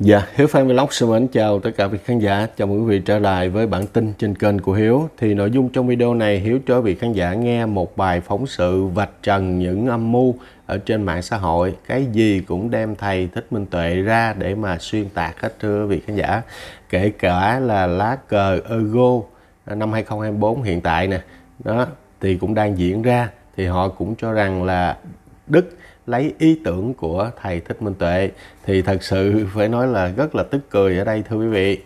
Dạ, Hiếu Phan Vlog xin mến chào tất cả quý khán giả. Chào mừng quý vị trở lại với bản tin trên kênh của Hiếu. Thì nội dung trong video này Hiếu cho quý vị khán giả nghe một bài phóng sự vạch trần những âm mưu ở trên mạng xã hội. Cái gì cũng đem thầy Thích Minh Tuệ ra để mà xuyên tạc hết thưa quý vị khán giả. Kể cả là lá cờ Ergo năm 2024 hiện tại nè. Đó, thì cũng đang diễn ra thì họ cũng cho rằng là Đức lấy ý tưởng của thầy Thích Minh Tuệ thì thật sự phải nói là rất là tức cười ở đây thưa quý vị.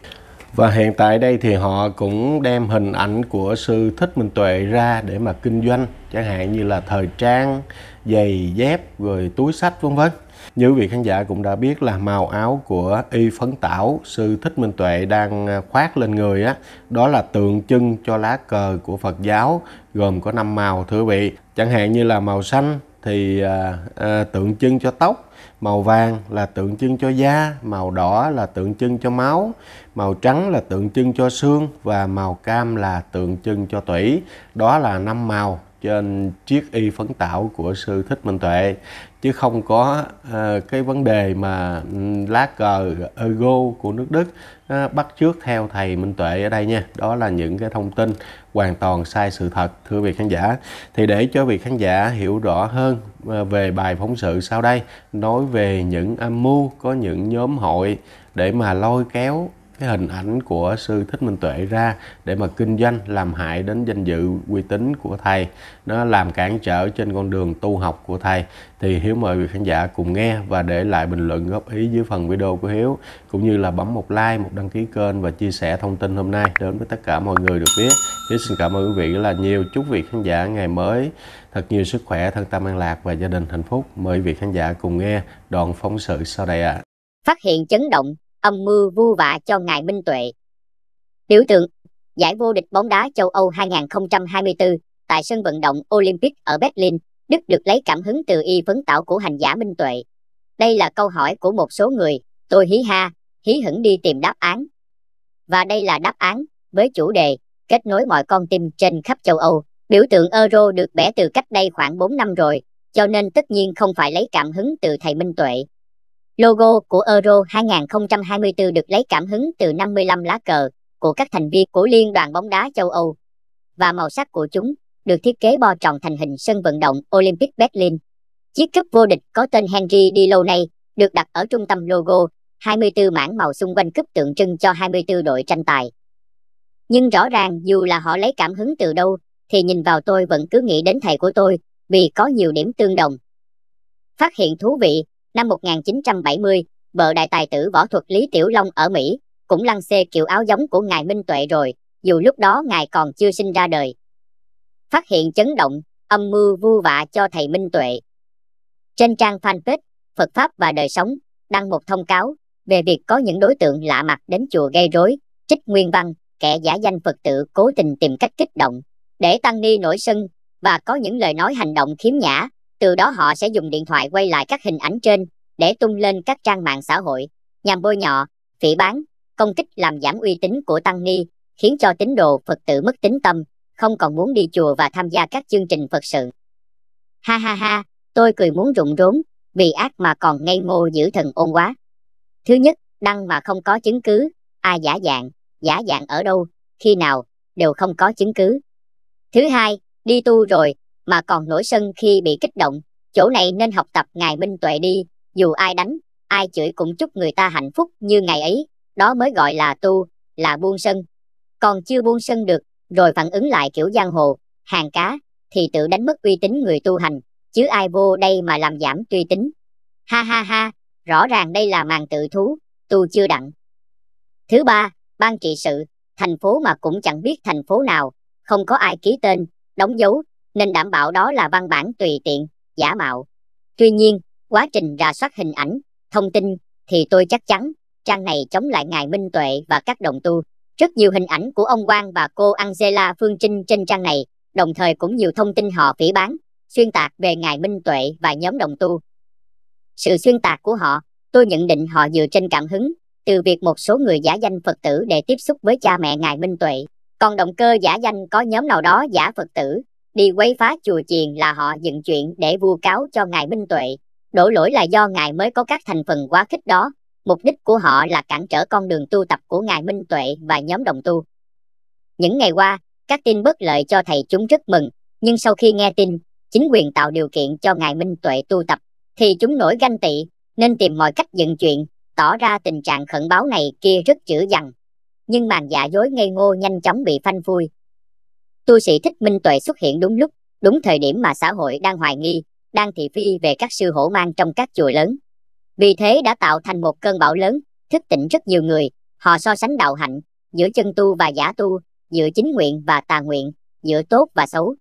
Và hiện tại đây thì họ cũng đem hình ảnh của sư Thích Minh Tuệ ra để mà kinh doanh, chẳng hạn như là thời trang, giày dép rồi túi sách vân vân. Như quý vị khán giả cũng đã biết là màu áo của y phấn tảo sư Thích Minh Tuệ đang à, khoác lên người á, đó là tượng trưng cho lá cờ của Phật giáo gồm có 5 màu thưa quý vị. Chẳng hạn như là màu xanh, thì à, à, tượng trưng cho tóc màu vàng là tượng trưng cho da màu đỏ là tượng trưng cho máu màu trắng là tượng trưng cho xương và màu cam là tượng trưng cho tủy đó là năm màu trên chiếc y phấn tạo của sư thích minh tuệ chứ không có à, cái vấn đề mà ừ, lá cờ ego ờ, của nước đức à, bắt trước theo thầy minh tuệ ở đây nha đó là những cái thông tin hoàn toàn sai sự thật thưa vị khán giả thì để cho vị khán giả hiểu rõ hơn về bài phóng sự sau đây nói về những âm mưu có những nhóm hội để mà lôi kéo cái hình ảnh của sư thích minh tuệ ra để mà kinh doanh làm hại đến danh dự uy tín của thầy nó làm cản trở trên con đường tu học của thầy thì hiếu mời quý khán giả cùng nghe và để lại bình luận góp ý dưới phần video của hiếu cũng như là bấm một like một đăng ký kênh và chia sẻ thông tin hôm nay đến với tất cả mọi người được biết hiếu xin cảm ơn quý vị rất là nhiều chúc vị khán giả ngày mới thật nhiều sức khỏe thân tâm an lạc và gia đình hạnh phúc mời quý vị khán giả cùng nghe đoạn phóng sự sau đây ạ à. phát hiện chấn động âm mưu vu vạ cho ngài Minh Tuệ. Biểu tượng Giải vô địch bóng đá châu Âu 2024 tại sân vận động Olympic ở Berlin, Đức được lấy cảm hứng từ y phấn tạo của hành giả Minh Tuệ. Đây là câu hỏi của một số người, tôi hí ha, hí hửng đi tìm đáp án. Và đây là đáp án, với chủ đề kết nối mọi con tim trên khắp châu Âu. Biểu tượng euro được vẽ từ cách đây khoảng 4 năm rồi, cho nên tất nhiên không phải lấy cảm hứng từ thầy Minh Tuệ. Logo của Euro 2024 được lấy cảm hứng từ 55 lá cờ của các thành viên của Liên đoàn bóng đá châu Âu và màu sắc của chúng được thiết kế bo tròn thành hình sân vận động Olympic Berlin. Chiếc cúp vô địch có tên Henry Dilo này được đặt ở trung tâm logo, 24 mảng màu xung quanh cúp tượng trưng cho 24 đội tranh tài. Nhưng rõ ràng dù là họ lấy cảm hứng từ đâu, thì nhìn vào tôi vẫn cứ nghĩ đến thầy của tôi, vì có nhiều điểm tương đồng. Phát hiện thú vị, Năm 1970, vợ đại tài tử võ thuật Lý Tiểu Long ở Mỹ cũng lăn xê kiểu áo giống của ngài Minh Tuệ rồi, dù lúc đó ngài còn chưa sinh ra đời. Phát hiện chấn động, âm mưu vu vạ cho thầy Minh Tuệ. Trên trang fanpage Phật Pháp và Đời Sống đăng một thông cáo về việc có những đối tượng lạ mặt đến chùa gây rối, trích nguyên văn, kẻ giả danh Phật tử cố tình tìm cách kích động, để tăng ni nổi sân và có những lời nói hành động khiếm nhã, từ đó họ sẽ dùng điện thoại quay lại các hình ảnh trên để tung lên các trang mạng xã hội, nhằm bôi nhọ, phỉ báng, công kích làm giảm uy tín của Tăng Ni, khiến cho tín đồ Phật tử mất tín tâm, không còn muốn đi chùa và tham gia các chương trình Phật sự. Ha ha ha, tôi cười muốn rụng rốn, vì ác mà còn ngây ngô giữ thần ôn quá. Thứ nhất, đăng mà không có chứng cứ, ai giả dạng, giả dạng ở đâu, khi nào, đều không có chứng cứ. Thứ hai, đi tu rồi, mà còn nổi sân khi bị kích động. Chỗ này nên học tập Ngài Minh Tuệ đi, dù ai đánh, ai chửi cũng chúc người ta hạnh phúc như ngày ấy, đó mới gọi là tu, là buông sân. Còn chưa buông sân được, rồi phản ứng lại kiểu giang hồ, hàng cá, thì tự đánh mất uy tín người tu hành, chứ ai vô đây mà làm giảm uy tín. Ha ha ha, rõ ràng đây là màn tự thú, tu chưa đặng. Thứ ba, ban trị sự, thành phố mà cũng chẳng biết thành phố nào, không có ai ký tên, đóng dấu, nên đảm bảo đó là văn bản tùy tiện, giả mạo. Tuy nhiên, quá trình rà soát hình ảnh, thông tin thì tôi chắc chắn trang này chống lại Ngài Minh Tuệ và các đồng tu. Rất nhiều hình ảnh của ông Quang và cô Angela Phương Trinh trên trang này, đồng thời cũng nhiều thông tin họ phỉ bán, xuyên tạc về Ngài Minh Tuệ và nhóm đồng tu. Sự xuyên tạc của họ, tôi nhận định họ dựa trên cảm hứng, từ việc một số người giả danh Phật tử để tiếp xúc với cha mẹ Ngài Minh Tuệ. Còn động cơ giả danh có nhóm nào đó giả Phật tử đi quấy phá chùa chiền là họ dựng chuyện để vu cáo cho ngài Minh Tuệ. Đổ lỗi là do ngài mới có các thành phần quá khích đó. Mục đích của họ là cản trở con đường tu tập của ngài Minh Tuệ và nhóm đồng tu. Những ngày qua, các tin bất lợi cho thầy chúng rất mừng, nhưng sau khi nghe tin, chính quyền tạo điều kiện cho ngài Minh Tuệ tu tập, thì chúng nổi ganh tị, nên tìm mọi cách dựng chuyện, tỏ ra tình trạng khẩn báo này kia rất dữ dằn. Nhưng màn giả dối ngây ngô nhanh chóng bị phanh phui, Tu sĩ thích minh tuệ xuất hiện đúng lúc, đúng thời điểm mà xã hội đang hoài nghi, đang thị phi về các sư hổ mang trong các chùa lớn. Vì thế đã tạo thành một cơn bão lớn, thức tỉnh rất nhiều người, họ so sánh đạo hạnh, giữa chân tu và giả tu, giữa chính nguyện và tà nguyện, giữa tốt và xấu.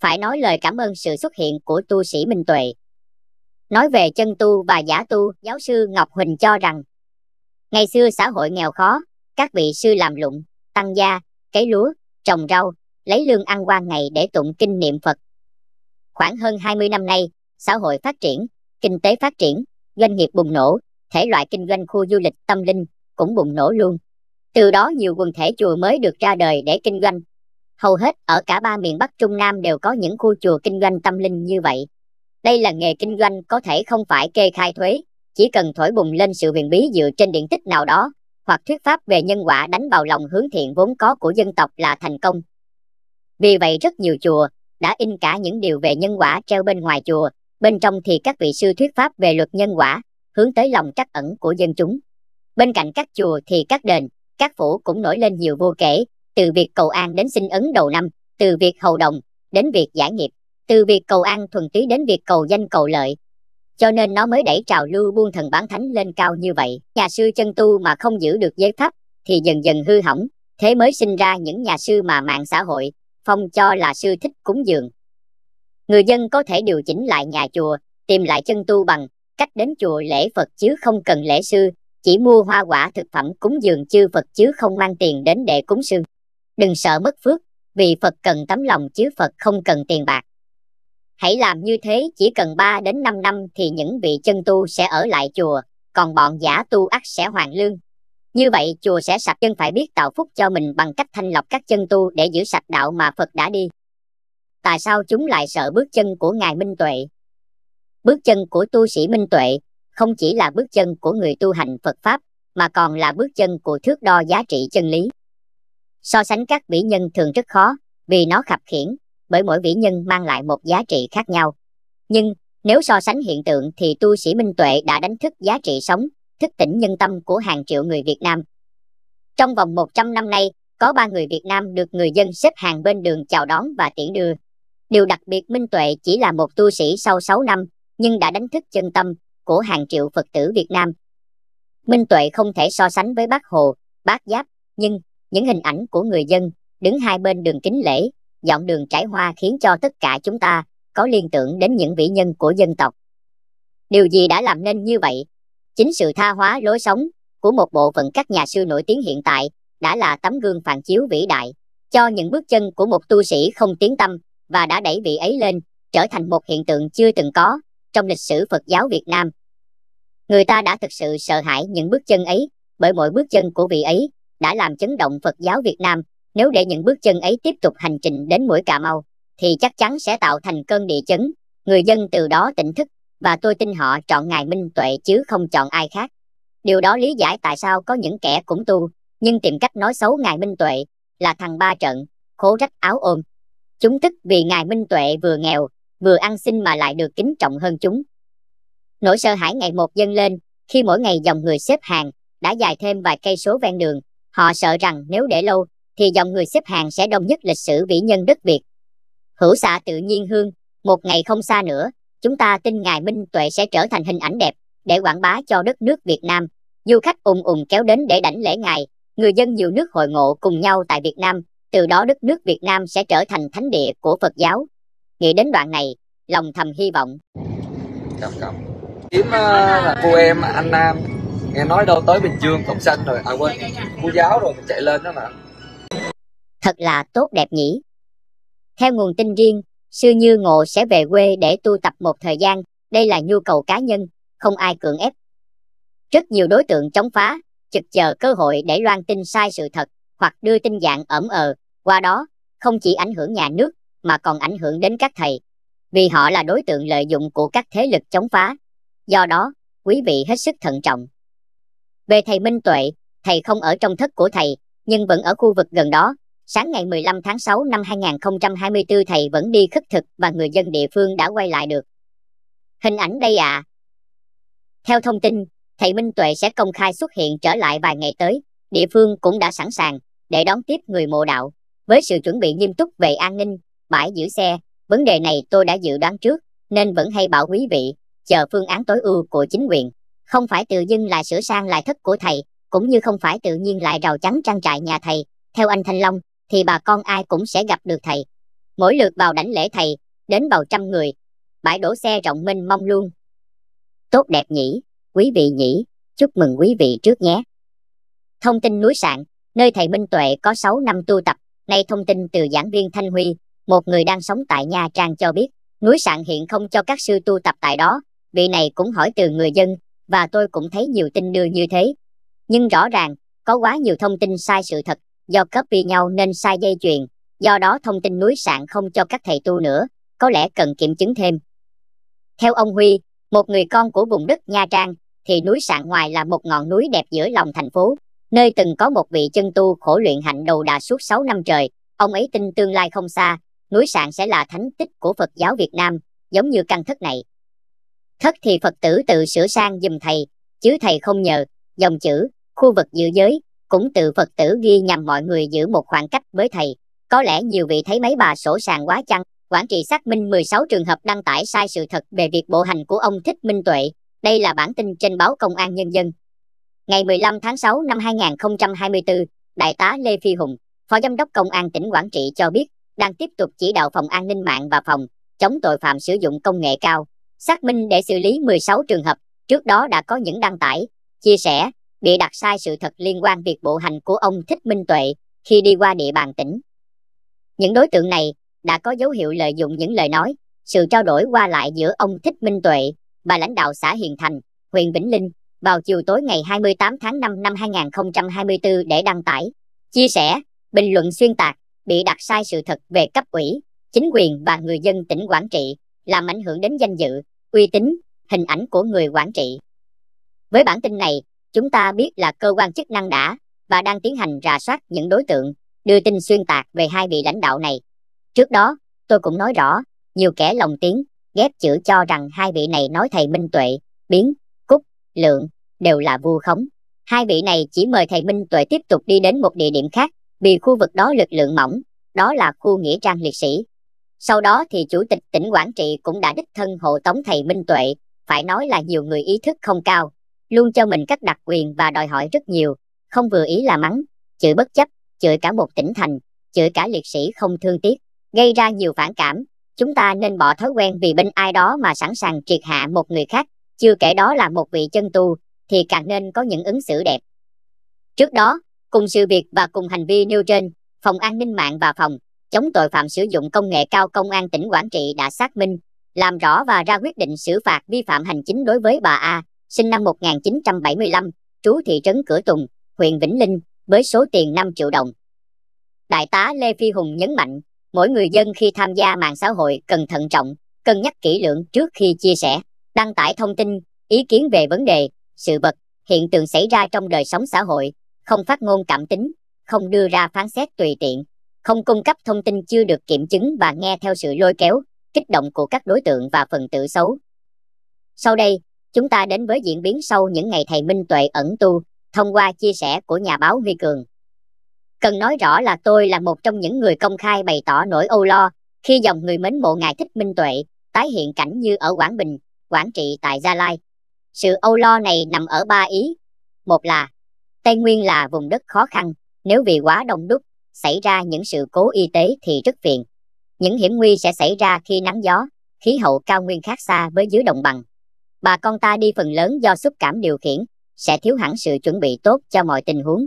Phải nói lời cảm ơn sự xuất hiện của tu sĩ Minh Tuệ. Nói về chân tu và giả tu, giáo sư Ngọc Huỳnh cho rằng, ngày xưa xã hội nghèo khó, các vị sư làm lụng, tăng gia, cấy lúa, trồng rau, lấy lương ăn qua ngày để tụng kinh niệm Phật. Khoảng hơn 20 năm nay, xã hội phát triển, kinh tế phát triển, doanh nghiệp bùng nổ, thể loại kinh doanh khu du lịch tâm linh cũng bùng nổ luôn. Từ đó nhiều quần thể chùa mới được ra đời để kinh doanh. Hầu hết ở cả ba miền Bắc Trung Nam đều có những khu chùa kinh doanh tâm linh như vậy. Đây là nghề kinh doanh có thể không phải kê khai thuế, chỉ cần thổi bùng lên sự huyền bí dựa trên điển tích nào đó, hoặc thuyết pháp về nhân quả đánh vào lòng hướng thiện vốn có của dân tộc là thành công. Vì vậy rất nhiều chùa đã in cả những điều về nhân quả treo bên ngoài chùa, bên trong thì các vị sư thuyết pháp về luật nhân quả, hướng tới lòng trắc ẩn của dân chúng. Bên cạnh các chùa thì các đền, các phủ cũng nổi lên nhiều vô kể, từ việc cầu an đến xin ấn đầu năm, từ việc hầu đồng đến việc giải nghiệp, từ việc cầu an thuần túy đến việc cầu danh cầu lợi. Cho nên nó mới đẩy trào lưu buôn thần bán thánh lên cao như vậy. Nhà sư chân tu mà không giữ được giới pháp thì dần dần hư hỏng, thế mới sinh ra những nhà sư mà mạng xã hội phong cho là sư thích cúng dường. Người dân có thể điều chỉnh lại nhà chùa, tìm lại chân tu bằng cách đến chùa lễ Phật chứ không cần lễ sư, chỉ mua hoa quả thực phẩm cúng dường chư Phật chứ không mang tiền đến để cúng sư. Đừng sợ mất phước, vì Phật cần tấm lòng chứ Phật không cần tiền bạc. Hãy làm như thế chỉ cần 3 đến 5 năm thì những vị chân tu sẽ ở lại chùa, còn bọn giả tu ắt sẽ hoàn lương. Như vậy chùa sẽ sạch chân phải biết tạo phúc cho mình bằng cách thanh lọc các chân tu để giữ sạch đạo mà Phật đã đi. Tại sao chúng lại sợ bước chân của Ngài Minh Tuệ? Bước chân của tu sĩ Minh Tuệ không chỉ là bước chân của người tu hành Phật Pháp mà còn là bước chân của thước đo giá trị chân lý. So sánh các vĩ nhân thường rất khó vì nó khập khiển, bởi mỗi vĩ nhân mang lại một giá trị khác nhau. Nhưng nếu so sánh hiện tượng thì tu sĩ Minh Tuệ đã đánh thức giá trị sống thức tỉnh nhân tâm của hàng triệu người Việt Nam. Trong vòng 100 năm nay, có ba người Việt Nam được người dân xếp hàng bên đường chào đón và tiễn đưa. Điều đặc biệt Minh Tuệ chỉ là một tu sĩ sau 6 năm, nhưng đã đánh thức chân tâm của hàng triệu Phật tử Việt Nam. Minh Tuệ không thể so sánh với bác Hồ, bác Giáp, nhưng những hình ảnh của người dân đứng hai bên đường kính lễ, dọn đường trải hoa khiến cho tất cả chúng ta có liên tưởng đến những vĩ nhân của dân tộc. Điều gì đã làm nên như vậy? Chính sự tha hóa lối sống của một bộ phận các nhà sư nổi tiếng hiện tại đã là tấm gương phản chiếu vĩ đại cho những bước chân của một tu sĩ không tiến tâm và đã đẩy vị ấy lên trở thành một hiện tượng chưa từng có trong lịch sử Phật giáo Việt Nam. Người ta đã thực sự sợ hãi những bước chân ấy bởi mỗi bước chân của vị ấy đã làm chấn động Phật giáo Việt Nam. Nếu để những bước chân ấy tiếp tục hành trình đến mũi Cà Mau thì chắc chắn sẽ tạo thành cơn địa chấn. Người dân từ đó tỉnh thức và tôi tin họ chọn Ngài Minh Tuệ chứ không chọn ai khác. Điều đó lý giải tại sao có những kẻ cũng tu, nhưng tìm cách nói xấu Ngài Minh Tuệ là thằng ba trận, khố rách áo ôm. Chúng tức vì Ngài Minh Tuệ vừa nghèo, vừa ăn xin mà lại được kính trọng hơn chúng. Nỗi sợ hãi ngày một dâng lên, khi mỗi ngày dòng người xếp hàng đã dài thêm vài cây số ven đường, họ sợ rằng nếu để lâu thì dòng người xếp hàng sẽ đông nhất lịch sử vĩ nhân đất Việt. Hữu xạ tự nhiên hương, một ngày không xa nữa, chúng ta tin Ngài Minh Tuệ sẽ trở thành hình ảnh đẹp để quảng bá cho đất nước Việt Nam. Du khách ùn ùn kéo đến để đảnh lễ Ngài, người dân nhiều nước hội ngộ cùng nhau tại Việt Nam, từ đó đất nước Việt Nam sẽ trở thành thánh địa của Phật giáo. Nghĩ đến đoạn này, lòng thầm hy vọng. Cảm cảm. Kiếm ờ, là cô em anh Nam nghe nói đâu tới Bình Dương Cộng Sanh rồi, à quên, cô giáo rồi chạy lên đó mà. Thật là tốt đẹp nhỉ. Theo nguồn tin riêng, Sư Như Ngộ sẽ về quê để tu tập một thời gian, đây là nhu cầu cá nhân, không ai cưỡng ép. Rất nhiều đối tượng chống phá, trực chờ cơ hội để loan tin sai sự thật hoặc đưa tin dạng ẩm ờ, qua đó không chỉ ảnh hưởng nhà nước mà còn ảnh hưởng đến các thầy, vì họ là đối tượng lợi dụng của các thế lực chống phá. Do đó, quý vị hết sức thận trọng. Về thầy Minh Tuệ, thầy không ở trong thất của thầy, nhưng vẫn ở khu vực gần đó, Sáng ngày 15 tháng 6 năm 2024 thầy vẫn đi khất thực và người dân địa phương đã quay lại được. Hình ảnh đây ạ. À. Theo thông tin, thầy Minh Tuệ sẽ công khai xuất hiện trở lại vài ngày tới. Địa phương cũng đã sẵn sàng để đón tiếp người mộ đạo. Với sự chuẩn bị nghiêm túc về an ninh, bãi giữ xe, vấn đề này tôi đã dự đoán trước nên vẫn hay bảo quý vị chờ phương án tối ưu của chính quyền. Không phải tự dưng là sửa sang lại thất của thầy, cũng như không phải tự nhiên lại rào chắn trang trại nhà thầy. Theo anh Thanh Long, thì bà con ai cũng sẽ gặp được thầy. Mỗi lượt vào đánh lễ thầy, đến bầu trăm người, bãi đổ xe rộng mênh mông luôn. Tốt đẹp nhỉ, quý vị nhỉ, chúc mừng quý vị trước nhé. Thông tin núi sạn, nơi thầy Minh Tuệ có 6 năm tu tập, nay thông tin từ giảng viên Thanh Huy, một người đang sống tại Nha Trang cho biết, núi sạn hiện không cho các sư tu tập tại đó, vị này cũng hỏi từ người dân, và tôi cũng thấy nhiều tin đưa như thế. Nhưng rõ ràng, có quá nhiều thông tin sai sự thật, do copy nhau nên sai dây chuyền, do đó thông tin núi sạn không cho các thầy tu nữa, có lẽ cần kiểm chứng thêm. Theo ông Huy, một người con của vùng đất Nha Trang, thì núi sạn ngoài là một ngọn núi đẹp giữa lòng thành phố, nơi từng có một vị chân tu khổ luyện hạnh đầu đà suốt 6 năm trời. Ông ấy tin tương lai không xa, núi sạn sẽ là thánh tích của Phật giáo Việt Nam, giống như căn thất này. Thất thì Phật tử tự sửa sang dùm thầy, chứ thầy không nhờ, dòng chữ, khu vực dự giới, cũng từ Phật tử ghi nhằm mọi người giữ một khoảng cách với thầy. Có lẽ nhiều vị thấy mấy bà sổ sàng quá chăng, quản trị xác minh 16 trường hợp đăng tải sai sự thật về việc bộ hành của ông Thích Minh Tuệ. Đây là bản tin trên báo Công an Nhân dân. Ngày 15 tháng 6 năm 2024, Đại tá Lê Phi Hùng, Phó Giám đốc Công an tỉnh Quảng Trị cho biết, đang tiếp tục chỉ đạo Phòng An ninh mạng và Phòng chống tội phạm sử dụng công nghệ cao, xác minh để xử lý 16 trường hợp, trước đó đã có những đăng tải, chia sẻ, bị đặt sai sự thật liên quan việc bộ hành của ông Thích Minh Tuệ khi đi qua địa bàn tỉnh. Những đối tượng này đã có dấu hiệu lợi dụng những lời nói, sự trao đổi qua lại giữa ông Thích Minh Tuệ và lãnh đạo xã Hiền Thành, huyện Vĩnh Linh vào chiều tối ngày 28 tháng 5 năm 2024 để đăng tải, chia sẻ, bình luận xuyên tạc, bị đặt sai sự thật về cấp ủy, chính quyền và người dân tỉnh Quảng Trị, làm ảnh hưởng đến danh dự, uy tín, hình ảnh của người Quảng Trị. Với bản tin này, Chúng ta biết là cơ quan chức năng đã và đang tiến hành rà soát những đối tượng đưa tin xuyên tạc về hai vị lãnh đạo này. Trước đó, tôi cũng nói rõ, nhiều kẻ lòng tiếng ghép chữ cho rằng hai vị này nói thầy Minh Tuệ, Biến, Cúc, Lượng đều là vu khống. Hai vị này chỉ mời thầy Minh Tuệ tiếp tục đi đến một địa điểm khác vì khu vực đó lực lượng mỏng, đó là khu nghĩa trang liệt sĩ. Sau đó thì Chủ tịch tỉnh Quảng Trị cũng đã đích thân hộ tống thầy Minh Tuệ, phải nói là nhiều người ý thức không cao luôn cho mình các đặc quyền và đòi hỏi rất nhiều, không vừa ý là mắng, chửi bất chấp, chửi cả một tỉnh thành, chửi cả liệt sĩ không thương tiếc, gây ra nhiều phản cảm. Chúng ta nên bỏ thói quen vì bên ai đó mà sẵn sàng triệt hạ một người khác, chưa kể đó là một vị chân tu, thì càng nên có những ứng xử đẹp. Trước đó, cùng sự việc và cùng hành vi nêu trên, Phòng An ninh mạng và Phòng chống tội phạm sử dụng công nghệ cao Công an tỉnh Quảng Trị đã xác minh, làm rõ và ra quyết định xử phạt vi phạm hành chính đối với bà A, sinh năm 1975, trú thị trấn Cửa Tùng, huyện Vĩnh Linh, với số tiền 5 triệu đồng. Đại tá Lê Phi Hùng nhấn mạnh, mỗi người dân khi tham gia mạng xã hội cần thận trọng, cân nhắc kỹ lưỡng trước khi chia sẻ, đăng tải thông tin, ý kiến về vấn đề, sự vật, hiện tượng xảy ra trong đời sống xã hội, không phát ngôn cảm tính, không đưa ra phán xét tùy tiện, không cung cấp thông tin chưa được kiểm chứng và nghe theo sự lôi kéo, kích động của các đối tượng và phần tử xấu. Sau đây, chúng ta đến với diễn biến sau những ngày thầy Minh Tuệ ẩn tu, thông qua chia sẻ của nhà báo Huy Cường. Cần nói rõ là tôi là một trong những người công khai bày tỏ nỗi âu lo khi dòng người mến mộ ngài thích Minh Tuệ tái hiện cảnh như ở Quảng Bình, Quảng Trị tại Gia Lai. Sự âu lo này nằm ở ba ý. Một là Tây Nguyên là vùng đất khó khăn, nếu vì quá đông đúc, xảy ra những sự cố y tế thì rất phiền. Những hiểm nguy sẽ xảy ra khi nắng gió, khí hậu cao nguyên khác xa với dưới đồng bằng bà con ta đi phần lớn do xúc cảm điều khiển, sẽ thiếu hẳn sự chuẩn bị tốt cho mọi tình huống.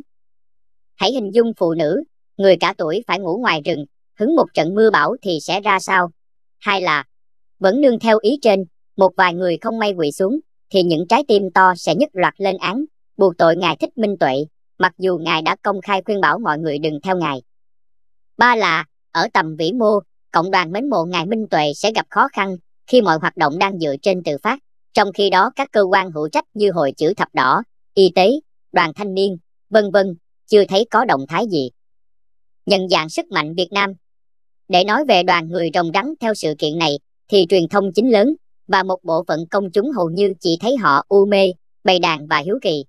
Hãy hình dung phụ nữ, người cả tuổi phải ngủ ngoài rừng, hứng một trận mưa bão thì sẽ ra sao? hay là, vẫn nương theo ý trên, một vài người không may quỵ xuống, thì những trái tim to sẽ nhất loạt lên án, buộc tội Ngài thích minh tuệ, mặc dù Ngài đã công khai khuyên bảo mọi người đừng theo Ngài. Ba là, ở tầm vĩ mô, cộng đoàn mến mộ Ngài Minh Tuệ sẽ gặp khó khăn khi mọi hoạt động đang dựa trên tự phát trong khi đó các cơ quan hữu trách như Hội chữ thập đỏ, y tế, đoàn thanh niên, vân vân chưa thấy có động thái gì. Nhận dạng sức mạnh Việt Nam Để nói về đoàn người rồng rắn theo sự kiện này thì truyền thông chính lớn và một bộ phận công chúng hầu như chỉ thấy họ u mê, bày đàn và hiếu kỳ.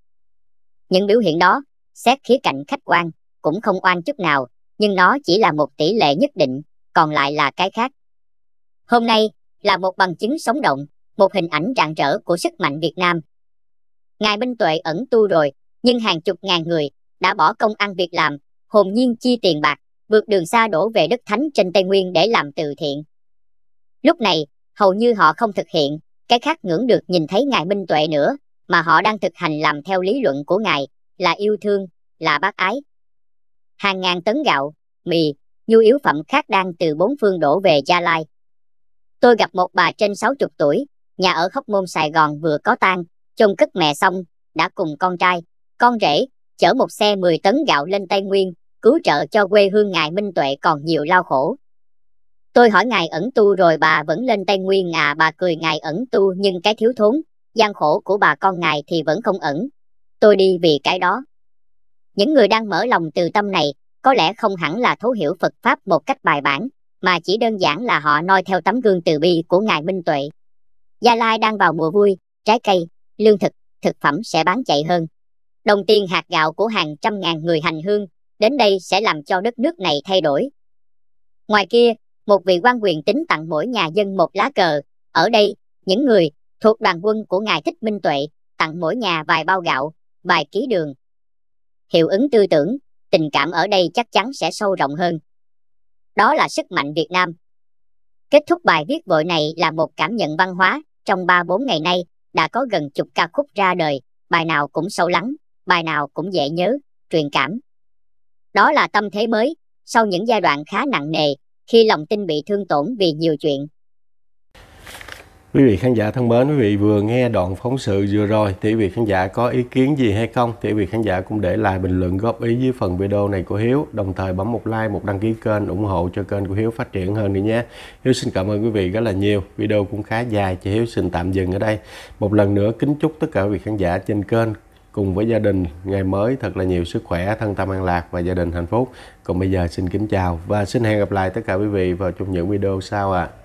Những biểu hiện đó, xét khía cạnh khách quan, cũng không oan chút nào, nhưng nó chỉ là một tỷ lệ nhất định, còn lại là cái khác. Hôm nay là một bằng chứng sống động một hình ảnh rạng rỡ của sức mạnh Việt Nam. Ngài Minh Tuệ ẩn tu rồi, nhưng hàng chục ngàn người đã bỏ công ăn việc làm, hồn nhiên chi tiền bạc, vượt đường xa đổ về đất thánh trên Tây Nguyên để làm từ thiện. Lúc này, hầu như họ không thực hiện, cái khác ngưỡng được nhìn thấy Ngài Minh Tuệ nữa, mà họ đang thực hành làm theo lý luận của Ngài, là yêu thương, là bác ái. Hàng ngàn tấn gạo, mì, nhu yếu phẩm khác đang từ bốn phương đổ về Gia Lai. Tôi gặp một bà trên 60 tuổi, nhà ở Hóc Môn Sài Gòn vừa có tang, chôn cất mẹ xong, đã cùng con trai, con rể, chở một xe 10 tấn gạo lên Tây Nguyên, cứu trợ cho quê hương ngài Minh Tuệ còn nhiều lao khổ. Tôi hỏi ngài ẩn tu rồi bà vẫn lên Tây Nguyên à bà cười ngài ẩn tu nhưng cái thiếu thốn, gian khổ của bà con ngài thì vẫn không ẩn. Tôi đi vì cái đó. Những người đang mở lòng từ tâm này có lẽ không hẳn là thấu hiểu Phật Pháp một cách bài bản, mà chỉ đơn giản là họ noi theo tấm gương từ bi của ngài Minh Tuệ. Gia Lai đang vào mùa vui, trái cây, lương thực, thực phẩm sẽ bán chạy hơn. Đồng tiền hạt gạo của hàng trăm ngàn người hành hương đến đây sẽ làm cho đất nước này thay đổi. Ngoài kia, một vị quan quyền tính tặng mỗi nhà dân một lá cờ. Ở đây, những người thuộc đoàn quân của Ngài Thích Minh Tuệ tặng mỗi nhà vài bao gạo, vài ký đường. Hiệu ứng tư tưởng, tình cảm ở đây chắc chắn sẽ sâu rộng hơn. Đó là sức mạnh Việt Nam. Kết thúc bài viết vội này là một cảm nhận văn hóa trong 3-4 ngày nay, đã có gần chục ca khúc ra đời, bài nào cũng sâu lắng, bài nào cũng dễ nhớ, truyền cảm. Đó là tâm thế mới, sau những giai đoạn khá nặng nề, khi lòng tin bị thương tổn vì nhiều chuyện, Quý vị khán giả thân mến, quý vị vừa nghe đoạn phóng sự vừa rồi thì quý vị khán giả có ý kiến gì hay không thì quý vị khán giả cũng để lại bình luận góp ý dưới phần video này của Hiếu đồng thời bấm một like, một đăng ký kênh ủng hộ cho kênh của Hiếu phát triển hơn đi nhé. Hiếu xin cảm ơn quý vị rất là nhiều. Video cũng khá dài cho Hiếu xin tạm dừng ở đây. Một lần nữa kính chúc tất cả quý vị khán giả trên kênh cùng với gia đình ngày mới thật là nhiều sức khỏe, thân tâm an lạc và gia đình hạnh phúc. Còn bây giờ xin kính chào và xin hẹn gặp lại tất cả quý vị vào trong những video sau ạ. À.